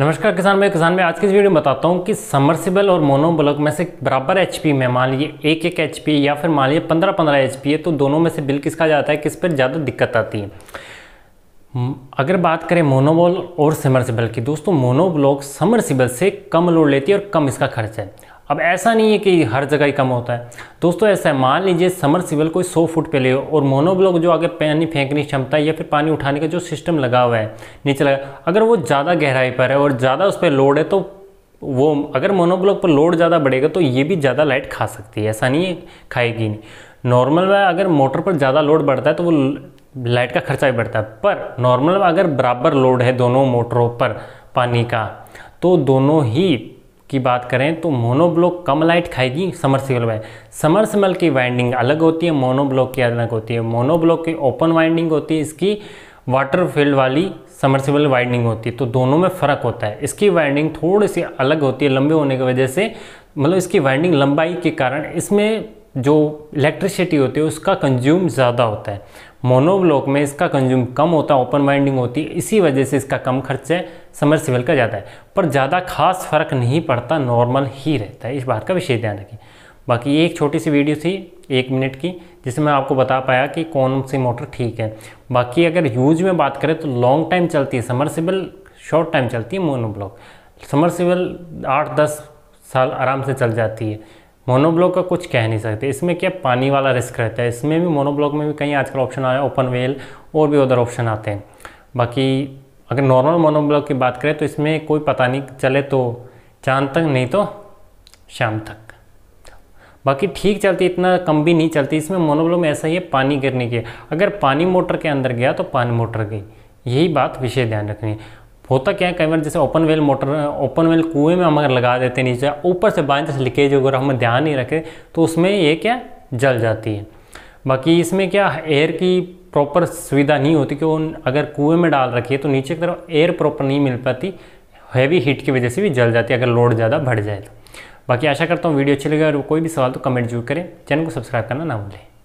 नमस्कार किसान मैं किसान में आज की इस वीडियो में बताता हूँ कि समरसिबल और मोनोब्लॉक में से बराबर एचपी में मान लीजिए एक एक एचपी या फिर मान लीजिए पंद्रह पंद्रह पी है तो दोनों में से बिल किसका जाता है किस पर ज़्यादा दिक्कत आती है अगर बात करें मोनोबॉल और समरसिबल की दोस्तों मोनोब्लॉक समरसिबल से कम लोड लेती है और कम इसका खर्च है अब ऐसा नहीं है कि हर जगह ही कम होता है दोस्तों ऐसा है मान लीजिए समर सिविल कोई सौ फुट पे ले हो और मोनोब्लॉक जो आगे पानी फेंकने की क्षमता है या फिर पानी उठाने का जो सिस्टम लगा हुआ है नीचे लगा अगर वो ज़्यादा गहराई पर है और ज़्यादा उस पर लोड है तो वो अगर मोनोब्लॉक पर लोड ज़्यादा बढ़ेगा तो ये भी ज़्यादा लाइट खा सकती है ऐसा नहीं है खाएगी नहीं नॉर्मल में अगर मोटर पर ज़्यादा लोड बढ़ता है तो वो लाइट का खर्चा भी बढ़ता है पर नॉर्मल में अगर बराबर लोड है दोनों मोटरों पर पानी का तो दोनों ही की बात करें तो मोनोब्लॉक कम लाइट खाएगी समरसेबल वायर समरसिबल की वाइंडिंग अलग होती है मोनोब्लॉक की अलग होती है मोनोब्लॉक की ओपन वाइंडिंग होती है इसकी वाटर फील्ड वाली समरसिबल वाइंडिंग होती है तो दोनों में फ़र्क होता है इसकी वाइंडिंग थोड़ी सी अलग होती है लंबे होने की वजह से मतलब इसकी वाइंडिंग लंबाई के कारण इसमें जो इलेक्ट्रिसिटी होती है उसका कंज्यूम ज़्यादा होता है मोनोब्लॉक में इसका कंज्यूम कम होता है ओपन वाइंडिंग होती है इसी वजह से इसका कम खर्च है समर सिविल का ज़्यादा है पर ज़्यादा खास फ़र्क नहीं पड़ता नॉर्मल ही रहता है इस बात का विशेष ध्यान रखें बाकी एक छोटी सी वीडियो थी एक मिनट की जिसमें मैं आपको बता पाया कि कौन सी मोटर ठीक है बाकी अगर यूज में बात करें तो लॉन्ग टाइम चलती है समरसिबल शॉर्ट टाइम चलती है मोनोब्लॉक समर सिविल आठ दस साल आराम से चल जाती है मोनोब्लॉक का कुछ कह नहीं सकते इसमें क्या पानी वाला रिस्क रहता है इसमें भी मोनोब्लॉक में भी कहीं आजकल ऑप्शन आया ओपन वेल और भी अदर ऑप्शन आते हैं बाकी अगर नॉर्मल मोनोब्लॉक की बात करें तो इसमें कोई पता नहीं चले तो चांद तक नहीं तो शाम तक बाकी ठीक चलती इतना कम भी नहीं चलती इसमें मोनोब्लॉक में ऐसा ही है पानी गिरने के अगर पानी मोटर के अंदर गया तो पानी मोटर गई यही बात विशेष ध्यान रखनी है होता क्या है कई बार जैसे open well motor open well कुएं में हम अगर लगा देते हैं नीचे ऊपर से बाएं तरफ लीकेज अगर हम ध्यान नहीं रखें तो उसमें ये क्या जल जाती है बाकी इसमें क्या एयर की प्रॉपर सुविधा नहीं होती कि अगर कुएं में डाल रखी है तो नीचे की तरफ एयर प्रॉपर नहीं मिल पाती हैवी हीट की वजह से भी जल जाती है अगर लोड ज़्यादा बढ़ जाए तो बाकी आशा करता हूँ वीडियो अच्छी लगे और कोई भी सवाल तो कमेंट जरूर करें चैनल को सब्सक्राइब करना ना भूलें